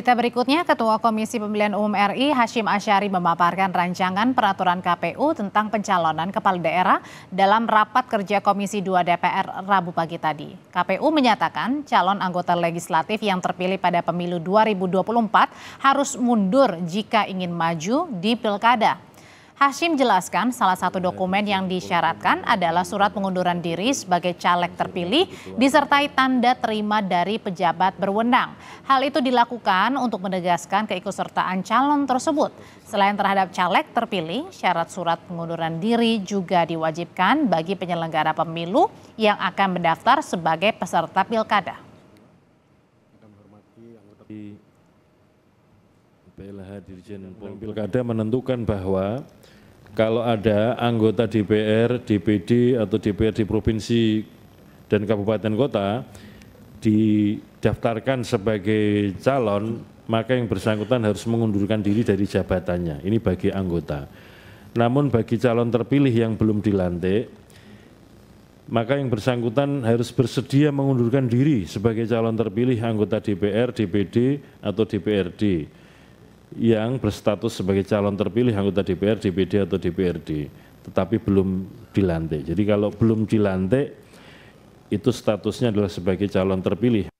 Kita berikutnya, Ketua Komisi Pemilihan Umum RI Hashim Asyari memaparkan rancangan peraturan KPU tentang pencalonan kepala daerah dalam rapat kerja Komisi 2 DPR Rabu pagi tadi. KPU menyatakan calon anggota legislatif yang terpilih pada pemilu 2024 harus mundur jika ingin maju di Pilkada Hashim jelaskan salah satu dokumen yang disyaratkan adalah surat pengunduran diri sebagai caleg terpilih disertai tanda terima dari pejabat berwenang. Hal itu dilakukan untuk menegaskan keikutsertaan calon tersebut. Selain terhadap caleg terpilih, syarat surat pengunduran diri juga diwajibkan bagi penyelenggara pemilu yang akan mendaftar sebagai peserta pilkada. PLH Dirjen Pilkada menentukan bahwa kalau ada anggota DPR, DPD atau DPRD provinsi dan kabupaten kota didaftarkan sebagai calon, maka yang bersangkutan harus mengundurkan diri dari jabatannya. Ini bagi anggota. Namun bagi calon terpilih yang belum dilantik, maka yang bersangkutan harus bersedia mengundurkan diri sebagai calon terpilih anggota DPR, DPD, atau DPRD yang berstatus sebagai calon terpilih anggota DPR, DPD atau DPRD, tetapi belum dilantik. Jadi kalau belum dilantik itu statusnya adalah sebagai calon terpilih.